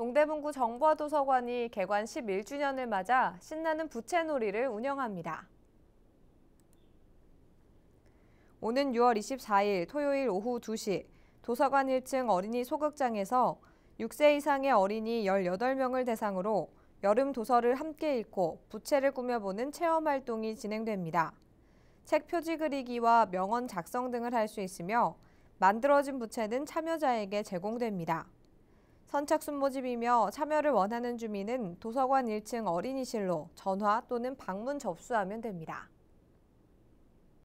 동대문구 정부화도서관이 개관 11주년을 맞아 신나는 부채놀이를 운영합니다. 오는 6월 24일 토요일 오후 2시 도서관 1층 어린이 소극장에서 6세 이상의 어린이 18명을 대상으로 여름 도서를 함께 읽고 부채를 꾸며보는 체험 활동이 진행됩니다. 책 표지 그리기와 명언 작성 등을 할 수 있으며 만들어진 부채는 참여자에게 제공됩니다. 선착순 모집이며 참여를 원하는 주민은 도서관 1층 어린이실로 전화 또는 방문 접수하면 됩니다.